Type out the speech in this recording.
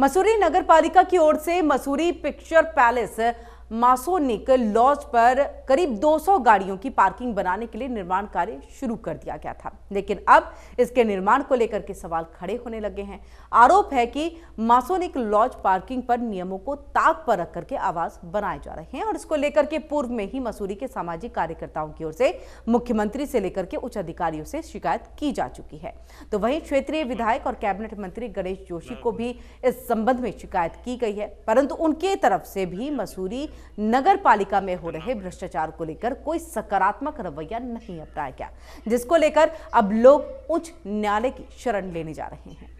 मसूरी नगर पालिका की ओर से Mussoorie picture palace masonic lodge पर करीब 200 गाड़ियों की पार्किंग बनाने के लिए निर्माण कार्य शुरू कर दिया गया था लेकिन अब इसके निर्माण को लेकर के सवाल खड़े होने लगे हैं आरोप है कि मासोनिक लॉज पार्किंग पर नियमों को ताक पर रख करके आवाज बनाए जा रहे हैं और इसको लेकर के पूर्व में ही मसूरी के सामाजिक कार्यकर्ताओं की ओर से मुख्यमंत्री से लेकर के उच्च अधिकारियों से शिकायत की जा चुकी है तो वहीं क्षेत्रीय विधायक और कैबिनेट मंत्री गणेश जोशी को भी इस संबंध में शिकायत की गई है परंतु उनके तरफ से भी मसूरी नगर पालिका में हो रहे भ्रष्टाचार को लेकर कोई सकारात्मक रवैया नहीं अपनाया गया जिसको लेकर अब लोग उच्च न्यायालय की शरण लेने जा रहे हैं